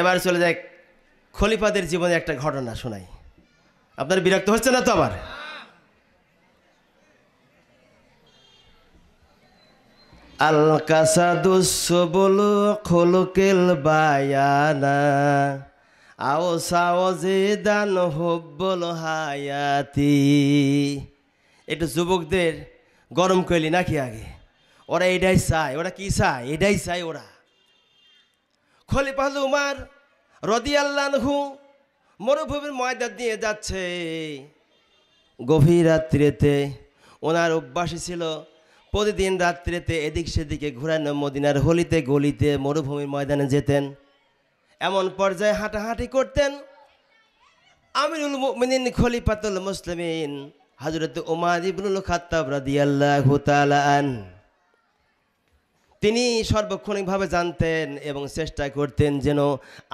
এবার চলে যাক খলিফাদের জীবনে একটা ঘটনা শোনাই আপনার বিরক্ত হচ্ছে না তো আবার আল কাসাদুসবল খোলকেল বায়ানা আও সাওজে দান হব্বল হায়াতি এটা যুবকদের গরম কইলি নাকি আগে ওরা এটাই চায় ওরা কি চায় এটাই চায় ওরা খলিফাজ উমার রদি রদিয়াল্লানহু মরুভূমির ময়দা দিয়ে যাচ্ছে গভীর রাত্রিতে ওনার অভ্যাসই ছিল প্রতিদিন রাত্রিতে এদিক সেদিকে ঘুরানো মদিনার হলিতে গলিতে মরুভূমির ময়দানে যেতেন এমন পর্যায়ে হাঁটাহাঁটি করতেন আমিরুল মিনিন খলিফাতুল মুসলিমিন হাজরত ওমার ইবনুল খাত্তাব রাদিয়াল্লাহু তাআলা তিনি সর্বক্ষণিকভাবে জানতেন এবং চেষ্টা করতেন যেন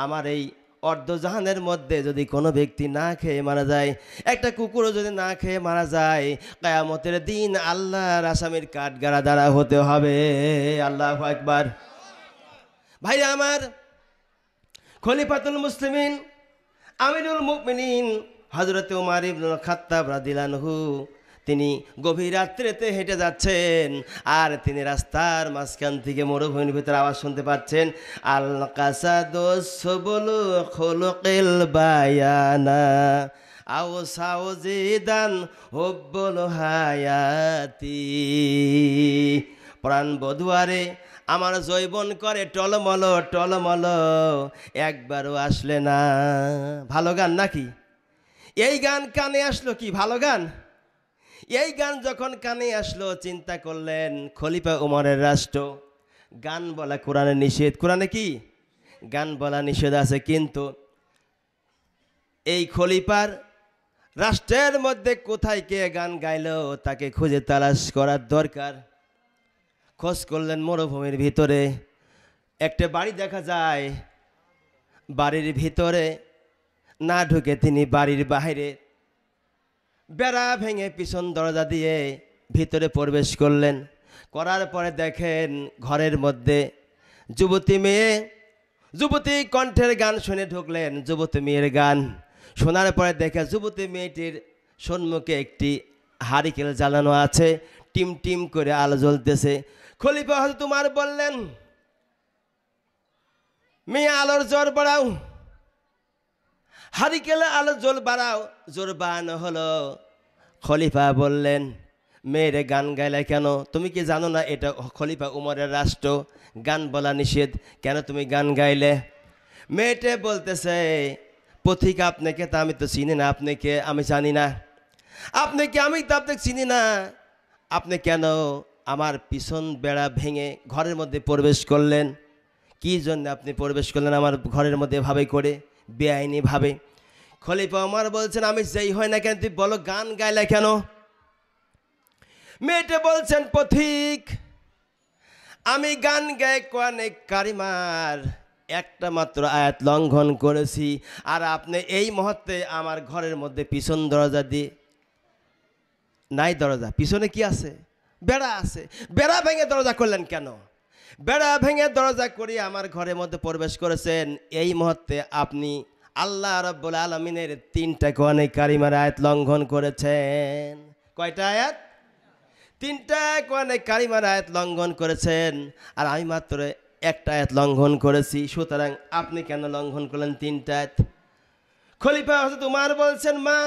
আমার এই অর্ধজাহানের মধ্যে যদি কোনো ব্যক্তি না খেয়ে মারা যায় একটা কুকুরও যদি না খেয়ে মারা যায় কায়ামতের দিন আল্লাহর আসামির কাঠগাড়া দ্বারা হতে হবে আল্লাহ একবার ভাই আমার খলিফাতুল মুসলিমিন আমিরুল মুকমিন হজরত উমার ইবনুল খাত্তাব রাদিলানহু তিনি গভীর রাত্রেতে হেঁটে যাচ্ছেন আর তিনি রাস্তার মাঝখান থেকে মরুভূমির ভিতরে আওয়াজ শুনতে পাচ্ছেন আল কাসাদোসবলু খোলকেল বায়ানা আও দান হব্বল হায়াতি প্রাণ বধুয়ারে আমার জৈবন করে টলমল টলমল একবারও আসলে না ভালো গান নাকি এই গান কানে আসলো কি ভালো গান এই গান যখন কানে আসলো চিন্তা করলেন খলিফা উমরের রাষ্ট্র গান বলা কোরআনে নিষেধ কোরআনে কি গান বলা নিষেধ আছে কিন্তু এই খলিফার রাষ্ট্রের মধ্যে কোথায় কে গান গাইল তাকে খুঁজে তালাশ করার দরকার খোঁজ করলেন মরুভূমির ভিতরে একটা বাড়ি দেখা যায় বাড়ির ভিতরে না ঢুকে তিনি বাড়ির বাহিরে বেড়া ভেঙে পিছন দরজা দিয়ে ভিতরে প্রবেশ করলেন করার পরে দেখেন ঘরের মধ্যে যুবতী মেয়ে যুবতী কণ্ঠের গান শুনে ঢুকলেন যুবতী মেয়ের গান শোনার পরে দেখে যুবতী মেয়েটির সম্মুখে একটি হারিকেল জ্বালানো আছে টিম টিম করে আলো জ্বলতেছে খলিফা হল তোমার বললেন মেয়ে আলোর জ্বর বাড়াও হারিকেলে আলো জোর বাড়াও জোর বানো হলো খলিফা বললেন মেয়েরে গান গাইলে কেন তুমি কি জানো না এটা খলিফা উমরের রাষ্ট্র গান বলা নিষেধ কেন তুমি গান গাইলে মেয়েটে বলতেছে পথিক আপনাকে তা আমি তো চিনি না আপনাকে আমি জানি না আপনি কি আমি তো আপনাকে চিনি না আপনি কেন আমার পিছন বেড়া ভেঙে ঘরের মধ্যে প্রবেশ করলেন কি জন্য আপনি প্রবেশ করলেন আমার ঘরের মধ্যে ভাবে করে বেআইনিভাবে খলিফা ওমর বলছেন আমি যেই হয় না কেন তুই বলো গান গাইলে কেন মেয়েটা বলছেন পথিক আমি গান গায়ে কোয়ানে কারিমার একটা মাত্র আয়াত লঙ্ঘন করেছি আর আপনি এই মুহূর্তে আমার ঘরের মধ্যে পিছন দরজা দিয়ে নাই দরজা পিছনে কি আছে বেড়া আছে বেড়া ভেঙে দরজা করলেন কেন বেড়া ভেঙে দরজা করে আমার ঘরের মধ্যে প্রবেশ করেছেন এই মুহূর্তে আপনি আল্লাহ রব্বুল আলমিনের তিনটা কোয়ানে কারিমার আয়াত লঙ্ঘন করেছেন কয়টা আয়াত তিনটা কোয়ানে কারিমার আয়াত লঙ্ঘন করেছেন আর আমি মাত্র একটা আয়াত লঙ্ঘন করেছি সুতরাং আপনি কেন লঙ্ঘন করলেন তিনটা আয়াত খলিফা হজরত উমার বলছেন মা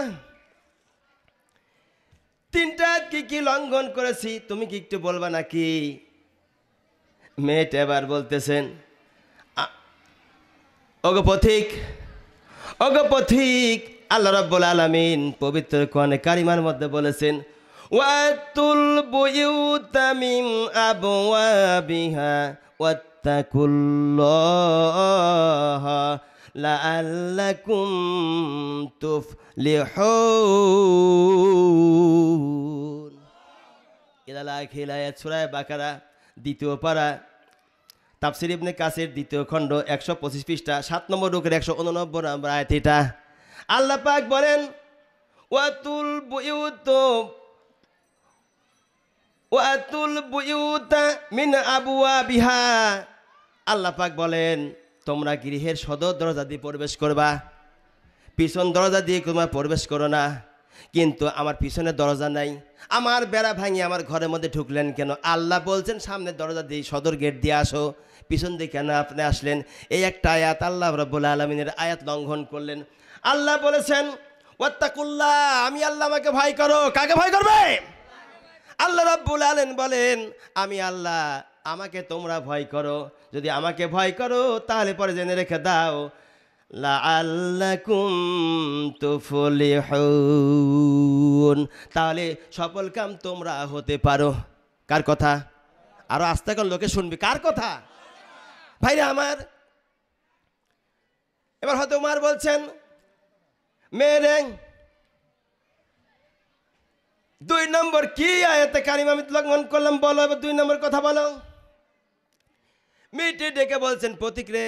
তিনটা কি কি লঙ্ঘন করেছি তুমি কি একটু বলবা নাকি মেয়েটা এবার বলতেছেন ওগো পথিক ওগো পথিক আল্লাহ রব্বুল আলমিন পবিত্র কোয়ানে কারিমার মধ্যে বলেছেন ওয়াতুল বুয়ুতা মিন আবওয়াবিহা ওয়াত্তাকুল্লাহ লাআল্লাকুম তুফলিহুন ইলা লাখিলা সূরা বাকারা দ্বিতীয় পাড়া তাপসির ইবনে কাসের দ্বিতীয় খণ্ড একশো পঁচিশ পৃষ্ঠা সাত নম্বর রুকের একশো উননব্বই নম্বর আয়তিটা আল্লাহ পাক বলেন ওয়াতুল বুয়ুত ওয়াতুল বুয়ুতা মিন আবুয়া বিহা আল্লাহ পাক বলেন তোমরা গৃহের সদর দরজা দিয়ে প্রবেশ করবা পিছন দরজা দিয়ে তোমরা প্রবেশ করো না কিন্তু আমার পিছনে দরজা নাই আমার বেড়া ভাঙিয়ে আমার ঘরের মধ্যে ঢুকলেন কেন আল্লাহ বলছেন সামনে দরজা দিয়ে সদর গেট দিয়ে আসো পিছন দিয়ে কেন আপনি আসলেন এই একটা আয়াত আল্লাহ রব্বুল আলমিনের আয়াত লঙ্ঘন করলেন আল্লাহ বলেছেন ওয়াত্তাকুল্লাহ আমি আল্লাহ আমাকে ভয় করো কাকে ভয় করবে আল্লাহ রব্বুল আলেন বলেন আমি আল্লাহ আমাকে তোমরা ভয় করো যদি আমাকে ভয় করো তাহলে পরে জেনে রেখে দাও লাআল্লাকুম তুফলিহুন তাহলে সফল কাম তোমরা হতে পারো কার কথা আরো আস্তে করে লোকে শুনবে কার কথা ভাইরা আমার এবার হয়তো উমার বলছেন মেয়েরে দুই নম্বর কি আয়তে কারিম আমি লগ্ন করলাম বলো এবার দুই নম্বর কথা বলো মিটে ডেকে বলছেন প্রতীক রে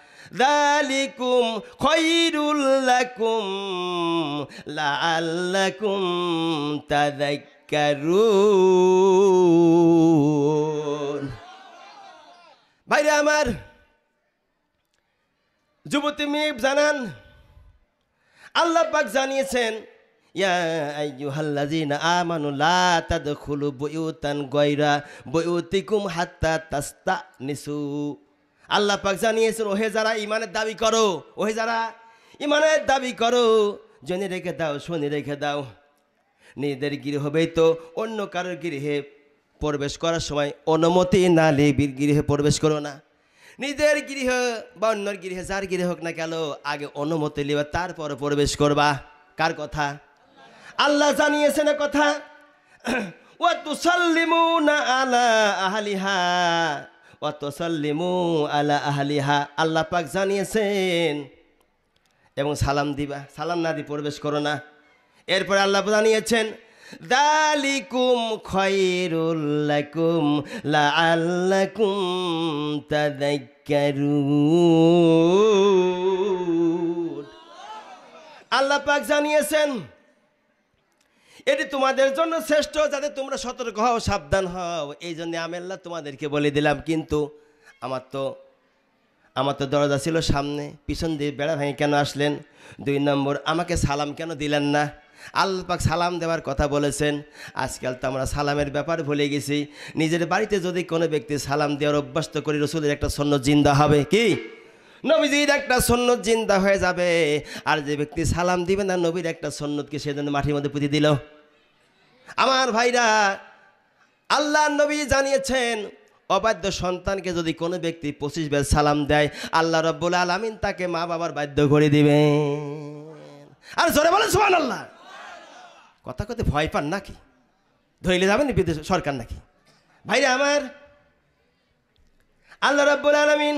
ذلكم خير لكم لعلكم تذكرون ভাইরা আমার যুবতী মেয়ে জানান আল্লাহ পাক জানিয়েছেন ইয়া আইয়ুহাল্লাযীনা আমানু লা তাদখুলু বুয়ুতান গায়রা বুয়ুতিকুম হাত্তা তাস্তানিসু আল্লাহ পাক জানিয়েছেন ওহে যারা ইমানের দাবি করো ওহে যারা ইমানের দাবি করো জেনে রেখে দাও শুনে রেখে দাও নিজেদের গৃহবেই তো অন্য কারোর গৃহে প্রবেশ করার সময় অনুমতি না লেবির গৃহে প্রবেশ করো না নিজের গৃহ বা অন্যর গৃহে যার গৃহে হোক না কেন আগে অনুমতি লিবা তারপর প্রবেশ করবা কার কথা আল্লাহ জানিয়েছেন কথা ও তুসাল্লিমু না আলা আহালিহা ও আলা আহলিহা আল্লাহ পাক জানিয়েছেন এবং সালাম দিবা সালাম না দি প্রবেশ করো না এরপর আল্লাহ জানিয়েছেন দালিকুম খয়রুল্লাকুম লাআল্লাকুম তাদাক্কারুন আল্লাহ পাক জানিয়েছেন এটি তোমাদের জন্য শ্রেষ্ঠ যাতে তোমরা সতর্ক হও সাবধান হও এই জন্য আমি আল্লাহ তোমাদেরকে বলে দিলাম কিন্তু আমার তো আমার তো দরজা ছিল সামনে পিছন দিয়ে বেড়া ভেঙে কেন আসলেন দুই নম্বর আমাকে সালাম কেন দিলেন না আল্লাপাক সালাম দেওয়ার কথা বলেছেন আজকাল তো আমরা সালামের ব্যাপার ভুলে গেছি নিজের বাড়িতে যদি কোনো ব্যক্তি সালাম দেওয়ার অভ্যস্ত করি রসুলের একটা সৈন্য জিন্দা হবে কি নবীজির একটা সন্ন্যত জিন্দা হয়ে যাবে আর যে ব্যক্তি সালাম দিবে না নবীর একটা সন্ন্যতকে সেজন্য মাঠের মধ্যে পুঁতি দিল আমার ভাইরা আল্লাহ নবী জানিয়েছেন অবাধ্য সন্তানকে যদি কোনো ব্যক্তি পঁচিশ বেশ সালাম দেয় আল্লাহ রব্বুল আলমিন তাকে মা বাবার বাধ্য করে দিবে আর জোরে বলে সুমান আল্লাহ কথা কথা ভয় পান নাকি ধরিলে যাবেন বিদেশ সরকার নাকি ভাইরা আমার আল্লাহ রব্বুল আলমিন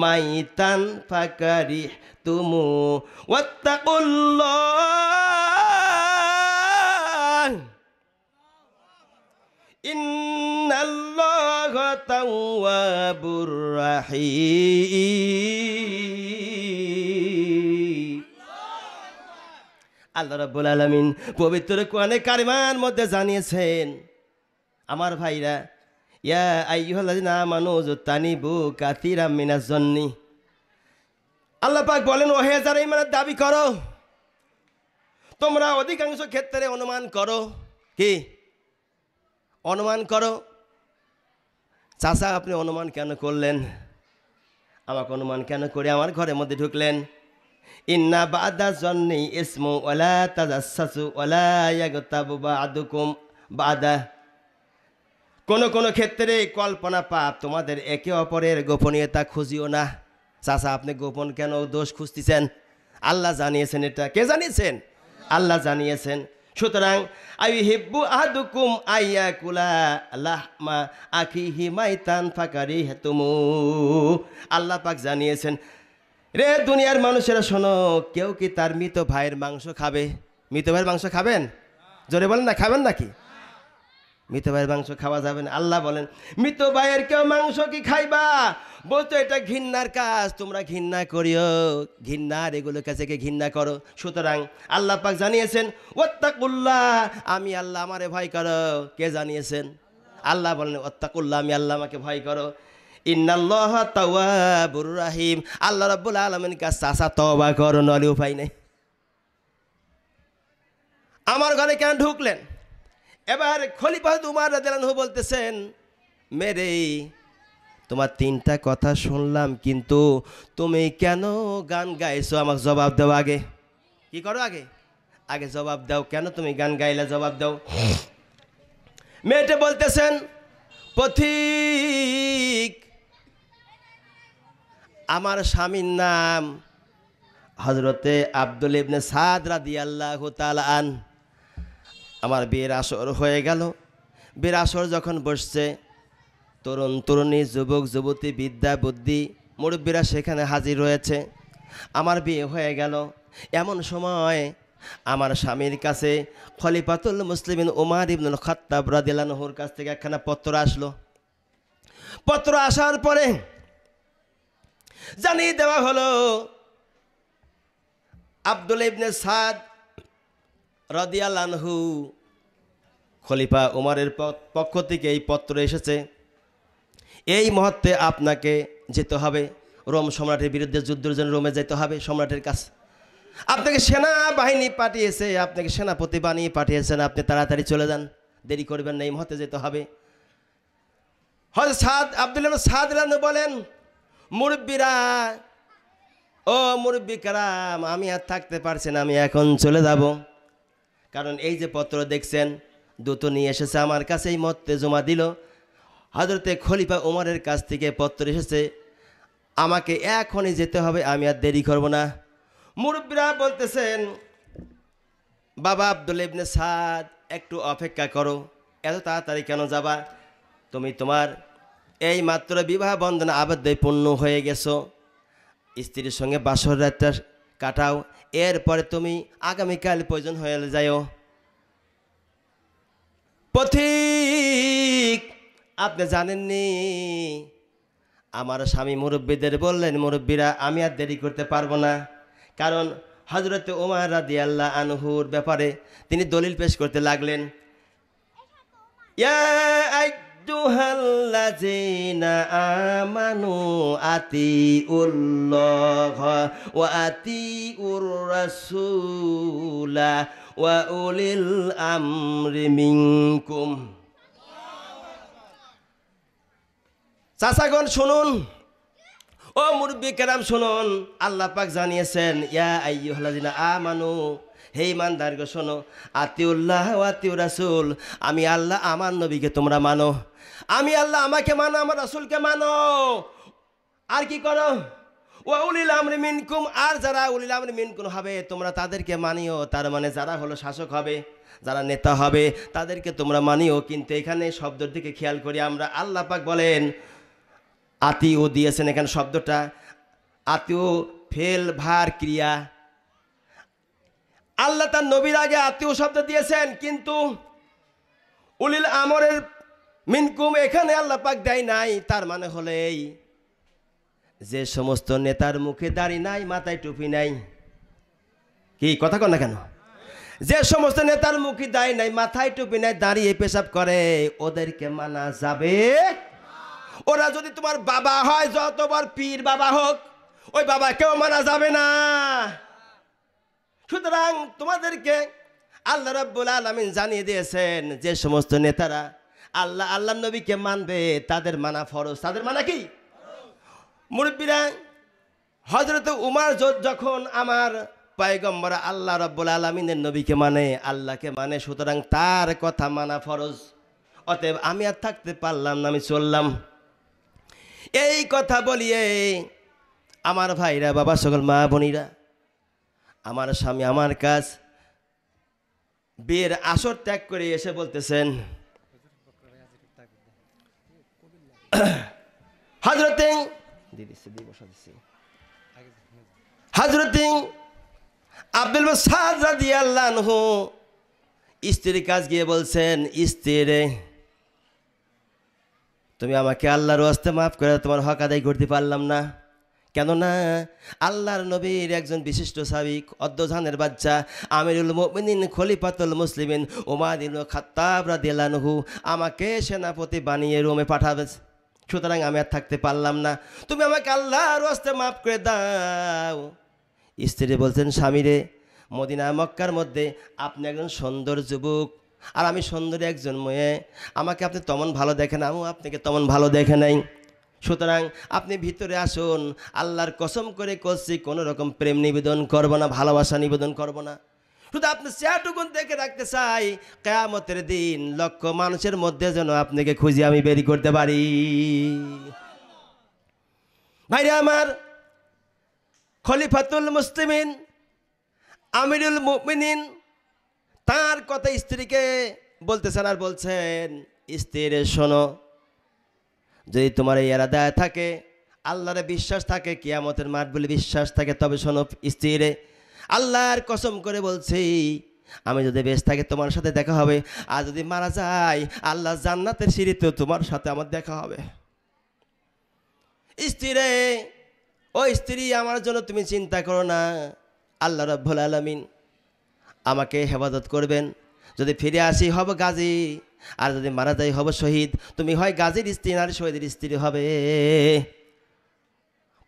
মাইতান ফাকারি তুমু ওল আল্লাহ রবুল আলমিন পবিত্র কোয়ানে কারিমান মধ্যে জানিয়েছেন আমার ভাইরা ইয়া আইহলাদিনা মানুষ তানিবু কাতিরা মিনাজন্নি জন্নি পাক বলেন ও হে যারা ইমানের দাবি করো তোমরা অধিকাংশ ক্ষেত্রে অনুমান করো কি অনুমান করো চাচা আপনি অনুমান কেন করলেন আমাকে অনুমান কেন করে আমার ঘরের মধ্যে ঢুকলেন ইন্না বাদা জন্নি ইসমু ওলা তাজাসু ওলা ইয়াগতাবু বা আদুকুম বাদা কোন কোন ক্ষেত্রে কল্পনা পাপ তোমাদের একে অপরের গোপনীয়তা খুঁজিও না চাচা আপনি গোপন কেন দোষ খুঁজতেছেন আল্লাহ জানিয়েছেন এটা কে জানিয়েছেন আল্লাহ জানিয়েছেন সুতরাং আই হিব্বু আহাদুকুম আইয়া কুলা লাহমা আখি হিমাইতান ফাকারি হেতুমু আল্লাহ পাক জানিয়েছেন রে দুনিয়ার মানুষেরা শোনো কেউ কি তার মৃত ভাইয়ের মাংস খাবে মৃত ভাইয়ের মাংস খাবেন জোরে বলেন না খাবেন নাকি মৃত ভাইয়ের মাংস খাওয়া যাবে না আল্লাহ বলেন মৃত ভাইয়ের কেউ মাংস কি খাইবা বলতো এটা ঘিন্নার কাজ তোমরা ঘিন্না করিও ঘিন্নার এগুলো কাছে ঘিন্না করো সুতরাং আল্লাহ পাক জানিয়েছেন ওত্তাকুল্লাহ আমি আল্লাহ আমারে ভয় করো কে জানিয়েছেন আল্লাহ বলেন ওত্তাকুল্লাহ আমি আল্লাহ আমাকে ভয় করো ইন্নাল্লাহ তাওয়াবুর রাহিম আল্লাহ রাব্বুল আলামিন কাজ চাষা তওবা করো নলে উপায় নেই আমার ঘরে কেন ঢুকলেন এবার খলিফা উমার রাজু বলতেছেন মেরে তোমার তিনটা কথা শুনলাম কিন্তু তুমি কেন গান গাইছো আমাকে জবাব দাও আগে কি করো আগে আগে জবাব দাও কেন তুমি গান গাইলে জবাব দাও মেয়েটা বলতেছেন পথিক আমার স্বামীর নাম হজরতে আব্দুল ইবনে সাদ আল্লাহ তালা আন আমার বিয়ের আসর হয়ে গেল বিয়ের আসর যখন বসছে তরুণ তরুণী যুবক যুবতী বিদ্যা বুদ্ধি মুরব্বীরা সেখানে হাজির রয়েছে আমার বিয়ে হয়ে গেল এমন সময় আমার স্বামীর কাছে খলিফাতুল মুসলিমিন উমার ইবনুল খত্তাব রাদিলানহুর কাছ থেকে একখানা পত্র আসলো পত্র আসার পরে জানিয়ে দেওয়া হলো আব্দুল ইবনে সাদ রদিয়ালহু খলিফা উমারের পক্ষ থেকে এই পত্র এসেছে এই মুহূর্তে আপনাকে যেতে হবে রোম সম্রাটের বিরুদ্ধে যুদ্ধের জন্য রোমে যেতে হবে সম্রাটের কাছে আপনাকে সেনাবাহিনী পাঠিয়েছে আপনাকে সেনাপতি বানিয়ে পাঠিয়েছেন আপনি তাড়াতাড়ি চলে যান দেরি করবেন না এই মহত্বে যেতে হবে হয়তো সাদ আব্দুল সাদ বলেন মুরব্বীরা ও মুরব্বী কারাম আমি আর থাকতে পারছি না আমি এখন চলে যাব কারণ এই যে পত্র দেখছেন দূত নিয়ে এসেছে আমার কাছেই মত তেজমা জমা দিল হাজরতে খলিফা ওমরের কাছ থেকে পত্র এসেছে আমাকে এখনই যেতে হবে আমি আর দেরি করব না মুরব্বীরা বলতেছেন বাবা আব্দুল ইবনে সাদ একটু অপেক্ষা করো এত তাড়াতাড়ি কেন যাবা তুমি তোমার এই মাত্র বিবাহ বন্ধনে আবদ্ধ পূর্ণ হয়ে গেছো স্ত্রীর সঙ্গে বাসর রাতটা কাটাও এরপরে তুমি আগামীকাল প্রয়োজন হয়ে যাইও পথিক আপনি জানেননি আমার স্বামী মুরব্বীদের বললেন মুরব্বীরা আমি আর দেরি করতে পারবো না কারণ হজরত ওমার রাদি আল্লাহ আনহুর ব্যাপারে তিনি দলিল পেশ করতে লাগলেন ইয়া আইয়ুহাল্লাযীনা আমানু আতি আতিউল্লাহ আতি আতিউর রাসূলা ওয়া উলিল আমরি মিনকুম চাচাগণ শুনুন ও মুরব্বী কেরাম শুনুন আল্লাহ পাক জানিয়েছেন ইয়া আইয়ুহাল্লাযীনা আমানু হে ইমানদারগো শোনো আতিউল্লাহ আতিউ রাসুল আমি আল্লাহ আমার নবীকে তোমরা মানো আমি আল্লাহ আমাকে মানো আমার রাসুলকে মানো আর কি করো ও উলিল আমরি মিনকুম আর যারা উলিল আমরি মিনকুম হবে তোমরা তাদেরকে মানিও তার মানে যারা হলো শাসক হবে যারা নেতা হবে তাদেরকে তোমরা মানিও কিন্তু এখানে শব্দের দিকে খেয়াল করি আমরা আল্লাহ পাক বলেন আতিও দিয়েছেন এখানে শব্দটা আতিও ফেল ভার ক্রিয়া আল্লাহ তার নবীর আগে আত্মীয় শব্দ দিয়েছেন কিন্তু উলিল আমরের মিনকুম এখানে আল্লাহ পাক দেয় নাই তার মানে হলে এই যে সমস্ত নেতার মুখে দাড়ি নাই মাথায় টুপি নাই কি কথা কন না কেন যে সমস্ত নেতার মুখে দাড়ি নাই মাথায় টুপি নাই দাঁড়িয়ে পেশাব করে ওদেরকে মানা যাবে ওরা যদি তোমার বাবা হয় যতবার পীর বাবা হোক ওই বাবা কেউ মানা যাবে না সুতরাং তোমাদেরকে আল্লাহ রাব্বুল আলমিন জানিয়ে দিয়েছেন যে সমস্ত নেতারা আল্লাহ আল্লাহ নবীকে মানবে তাদের মানা ফরজ তাদের মানা কি মুরব্বীরা হজরত উমার যখন আমার পায়গম্বর আল্লাহ রব্বুল আলমিনের নবীকে মানে আল্লাহকে মানে সুতরাং তার কথা মানা ফরজ অতএব আমি আর থাকতে পারলাম না আমি চললাম এই কথা বলিয়ে আমার ভাইরা বাবা সকল মা বোনিরা আমার স্বামী আমার কাজ বিয়ের আসর ত্যাগ করে এসে বলতেছেন হাজরতে হাজরতিং আব্দুল সাদ রাজি আল্লাহ স্ত্রীর কাজ গিয়ে বলছেন স্ত্রী তুমি আমাকে আল্লাহর ওয়াস্তে মাফ করে তোমার হক আদায় করতে পারলাম না কেননা আল্লাহর নবীর একজন বিশিষ্ট সাবিক অদ্যজানের বাচ্চা আমিরুল মোমিন খলিফাতুল মুসলিমিন ওমাদিন খাত্তাবরা দেলানহু আমাকে সেনাপতি বানিয়ে রোমে পাঠাবে সুতরাং আমি আর থাকতে পারলাম না তুমি আমাকে আল্লাহর আস্তে মাফ করে দাও স্ত্রী বলছেন স্বামীরে মদিনা মক্কার মধ্যে আপনি একজন সুন্দর যুবক আর আমি সুন্দরী একজন মেয়ে আমাকে আপনি তেমন ভালো দেখেন আমিও আপনাকে তেমন ভালো দেখে নাই সুতরাং আপনি ভিতরে আসুন আল্লাহর কসম করে করছি কোনো রকম প্রেম নিবেদন করব না ভালোবাসা নিবেদন করব না শুধু আপনি সেটুকুন দেখে রাখতে চাই কেয়ামতের দিন লক্ষ মানুষের মধ্যে যেন আপনাকে খুঁজে আমি বেরি করতে পারি ভাইরে আমার খলিফাতুল মুসলিমিন আমিরুল মুমিনিন তার কথা স্ত্রীকে বলতেছেন আর বলছেন স্ত্রীর শোনো যদি তোমার এই এরাদায় থাকে আল্লাহরে বিশ্বাস থাকে কিয়ামতের মাঠ বলে বিশ্বাস থাকে তবে শোনো স্ত্রীরে আল্লাহর কসম করে বলছি আমি যদি বেশ থাকি তোমার সাথে দেখা হবে আর যদি মারা যায় আল্লাহ জান্নাতের সিঁড়িতে তোমার সাথে আমার দেখা হবে স্ত্রীরে ও স্ত্রী আমার জন্য তুমি চিন্তা করো না আল্লাহ রব্বুল আলমিন আমাকে হেফাজত করবেন যদি ফিরে আসি হব গাজী আর যদি মারা যাই হব শহীদ তুমি হয় গাজীর স্ত্রী আর শহীদের স্ত্রী হবে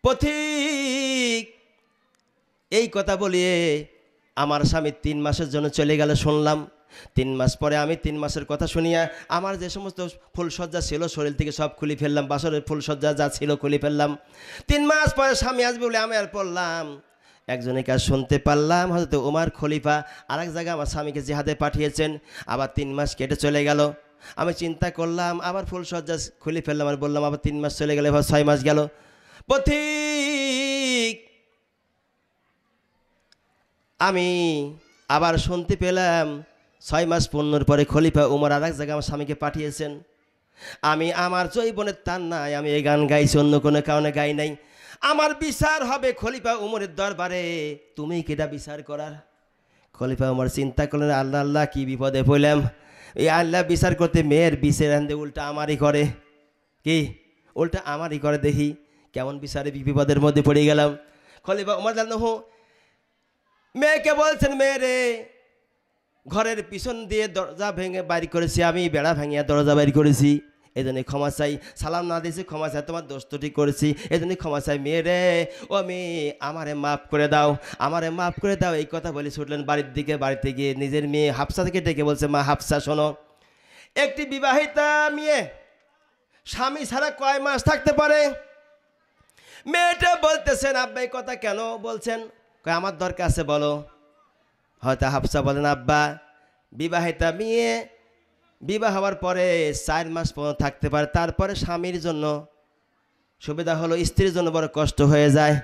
পথিক এই কথা বলিয়ে আমার স্বামী তিন মাসের জন্য চলে গেল শুনলাম তিন মাস পরে আমি তিন মাসের কথা শুনিয়া আমার যে সমস্ত ফুলসজ্জা ছিল শরীর থেকে সব খুলি ফেললাম বাসরের ফুলসজ্জা যা ছিল খুলি ফেললাম তিন মাস পরে স্বামী আসবে বলে আমি আর পড়লাম একজনের কাজ শুনতে পারলাম হয়তো ওমার খলিফা আর এক জায়গায় আমার স্বামীকে জিহাদে পাঠিয়েছেন আবার তিন মাস কেটে চলে গেল আমি চিন্তা করলাম আবার ফুলশয্যা খুলে ফেললাম আর বললাম আবার তিন মাস চলে গেলে এবার ছয় মাস গেল পথিক আমি আবার শুনতে পেলাম ছয় মাস পণ্যর পরে খলিফা উমর আর এক জায়গায় আমার স্বামীকে পাঠিয়েছেন আমি আমার জৈবনের তার নাই আমি এই গান গাইছি অন্য কোনো কারণে গাই নাই আমার বিচার হবে খলিফা উমরের দরবারে তুমি কেটা বিচার করার খলিফা উমর চিন্তা করলেন আল্লাহ আল্লাহ কি বিপদে পড়লাম এই আল্লাহ বিচার করতে মেয়ের বিচার আনতে উল্টা আমারই করে কি উল্টা আমারই করে দেখি কেমন বিচারে বিপদের মধ্যে পড়ে গেলাম খলিফা উমর হো মেয়েকে বলছেন মেয়েরে ঘরের পিছন দিয়ে দরজা ভেঙে বাইর করেছি আমি বেড়া ভাঙিয়া দরজা বাইর করেছি এই জন্যই ক্ষমা চাই সালাম না দিয়েছি ক্ষমা চাই তোমার দোষ তুটি করেছি এই জন্যই ক্ষমা চাই মেয়ে রে ও মেয়ে আমারে মাফ করে দাও আমারে মাফ করে দাও এই কথা বলে ছুটলেন বাড়ির দিকে বাড়িতে গিয়ে নিজের মেয়ে হাফসা থেকে ডেকে বলছে মা হাফসা শোনো একটি বিবাহিতা মেয়ে স্বামী ছাড়া কয় মাস থাকতে পারে মেয়েটা বলতেছেন আব্বা এই কথা কেন বলছেন কয় আমার দরকার আছে বলো হয়তো হাফসা বলেন আব্বা বিবাহিতা মেয়ে বিবাহ হওয়ার পরে চার মাস পর্যন্ত থাকতে পারে তারপরে স্বামীর জন্য সুবিধা হলো স্ত্রীর জন্য বড় কষ্ট হয়ে যায়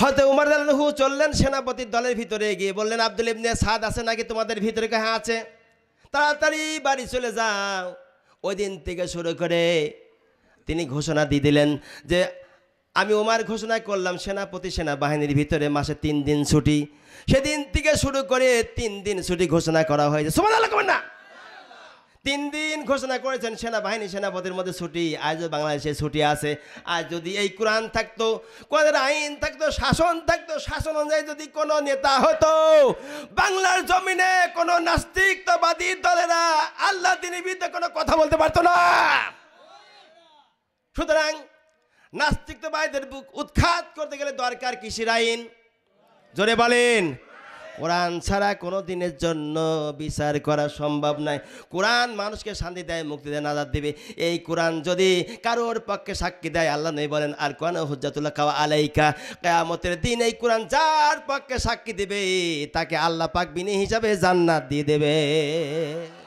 হয়তো উমার হু চললেন সেনাপতির দলের ভিতরে গিয়ে বললেন আব্দুল ইবনে সাদ আছে নাকি তোমাদের ভিতরে কাহা আছে তাড়াতাড়ি বাড়ি চলে যাও ওই দিন থেকে শুরু করে তিনি ঘোষণা দিয়ে দিলেন যে আমি উমার ঘোষণা করলাম সেনাপতি সেনাবাহিনীর ভিতরে মাসে তিন দিন ছুটি সেদিন থেকে শুরু করে তিন দিন ছুটি ঘোষণা করা হয়েছে সোমান আল্লাহ না তিন দিন ঘোষণা করেছেন সেনাবাহিনী সেনাপতির মধ্যে ছুটি আজ বাংলাদেশে ছুটি আছে আর যদি এই কোরআন থাকতো কোরআনের আইন থাকতো শাসন থাকতো শাসন অনুযায়ী যদি কোনো নেতা হতো বাংলার জমিনে কোনো নাস্তিকতাবাদী দলেরা আল্লাহ তিনি বিরুদ্ধে কোনো কথা বলতে পারতো না সুতরাং বুক উৎখাত করতে গেলে দরকার কৃষির আইন জোরে বলেন কোরআন ছাড়া কোনো দিনের জন্য বিচার করা সম্ভব নয় কোরআন মানুষকে শান্তি দেয় মুক্তি দেয় নাজার দেবে এই কোরআন যদি কারোর পক্ষে সাক্ষী দেয় আল্লাহ নেই বলেন আর কোরআন হজ্জাতুল্লাহ খাওয়া আলাইকা কেয়ামতের দিন এই কোরআন যার পক্ষে সাক্ষী দেবে তাকে আল্লাহ পাক বিনি হিসাবে জান্নাত দিয়ে দেবে